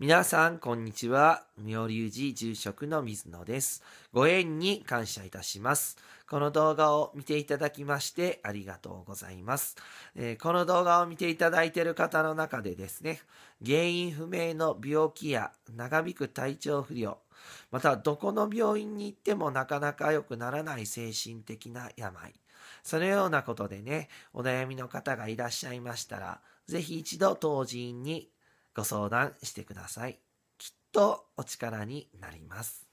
皆さん、こんにちは。妙隆寺住職の水野です。ご縁に感謝いたします。この動画を見ていただきましてありがとうございます、えー、この動画を見ていただいている方の中でですね、原因不明の病気や長引く体調不良、またどこの病院に行ってもなかなか良くならない精神的な病、そのようなことでね、お悩みの方がいらっしゃいましたら、ぜひ一度当院にご相談してください。きっとお力になります。